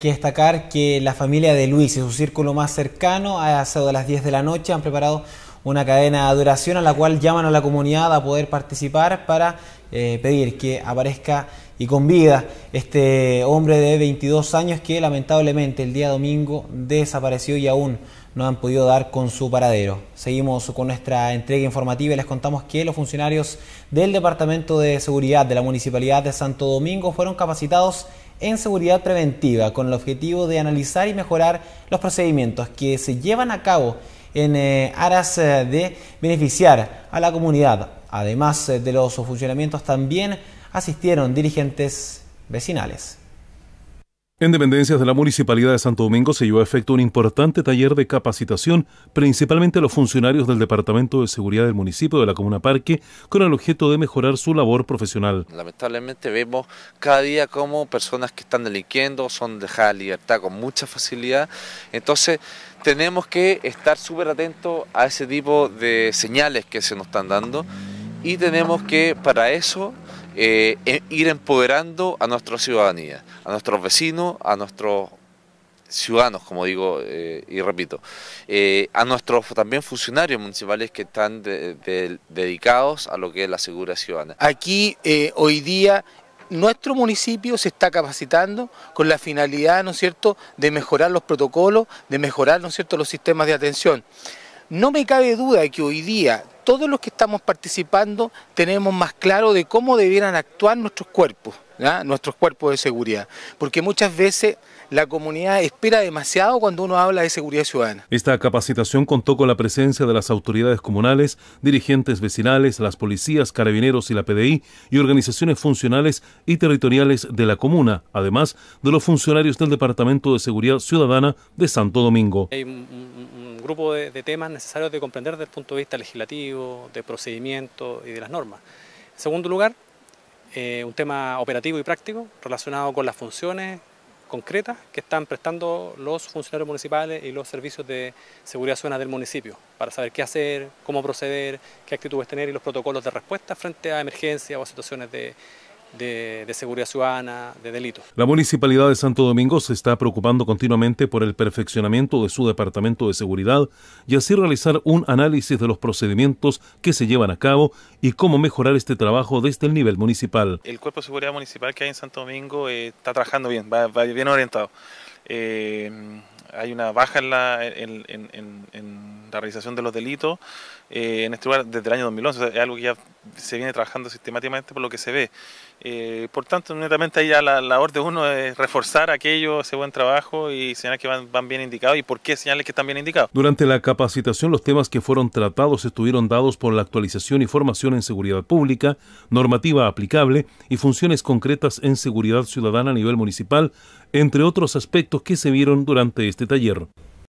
que destacar que la familia de Luis y su círculo más cercano ha sido a las 10 de la noche, han preparado una cadena de duración a la cual llaman a la comunidad a poder participar para eh, pedir que aparezca y convida este hombre de 22 años que lamentablemente el día domingo desapareció y aún no han podido dar con su paradero. Seguimos con nuestra entrega informativa y les contamos que los funcionarios del Departamento de Seguridad de la Municipalidad de Santo Domingo fueron capacitados en seguridad preventiva con el objetivo de analizar y mejorar los procedimientos que se llevan a cabo en eh, aras eh, de beneficiar a la comunidad. Además eh, de los funcionamientos, también asistieron dirigentes vecinales. En dependencias de la Municipalidad de Santo Domingo se llevó a efecto un importante taller de capacitación, principalmente a los funcionarios del Departamento de Seguridad del municipio de la Comuna Parque, con el objeto de mejorar su labor profesional. Lamentablemente vemos cada día como personas que están delinquiendo son dejadas en libertad con mucha facilidad. Entonces, tenemos que estar súper atentos a ese tipo de señales que se nos están dando y tenemos que, para eso, eh, ir empoderando a nuestra ciudadanía, a nuestros vecinos, a nuestros ciudadanos, como digo eh, y repito, eh, a nuestros también funcionarios municipales que están dedicados a lo que es la seguridad ciudadana. Aquí hoy día nuestro municipio se está capacitando con la finalidad, ¿no es cierto?, de mejorar los protocolos, de mejorar, ¿no es cierto?, los sistemas de atención. No me cabe duda que hoy día todos los que estamos participando tenemos más claro de cómo debieran actuar nuestros cuerpos, nuestros cuerpos de seguridad, porque muchas veces la comunidad espera demasiado cuando uno habla de seguridad ciudadana. Esta capacitación contó con la presencia de las autoridades comunales, dirigentes vecinales, las policías, carabineros y la PDI y organizaciones funcionales y territoriales de la comuna, además de los funcionarios del Departamento de Seguridad Ciudadana de Santo Domingo grupo de, temas necesarios de comprender desde el punto de vista legislativo, de procedimiento y de las normas. En segundo lugar, eh, un tema operativo y práctico relacionado con las funciones concretas que están prestando los funcionarios municipales y los servicios de seguridad ciudadana del municipio, para saber qué hacer, cómo proceder, qué actitudes tener y los protocolos de respuesta frente a emergencias o situaciones de, de, seguridad ciudadana, de delitos. La Municipalidad de Santo Domingo se está preocupando continuamente por el perfeccionamiento de su Departamento de Seguridad y así realizar un análisis de los procedimientos que se llevan a cabo y cómo mejorar este trabajo desde el nivel municipal. El Cuerpo de Seguridad Municipal que hay en Santo Domingo eh, está trabajando bien, va, bien orientado. Eh, hay una baja en, la, en, la realización de los delitos eh, en este lugar desde el año 2011. es algo que ya se viene trabajando sistemáticamente por lo que se ve. Eh, por tanto, netamente ahí ya la orden de uno es reforzar aquello, ese buen trabajo y señales que van bien indicados y por qué señales que están bien indicados. Durante la capacitación, los temas que fueron tratados estuvieron dados por la actualización y formación en seguridad pública, normativa aplicable y funciones concretas en seguridad ciudadana a nivel municipal, entre otros aspectos que se vieron durante este taller.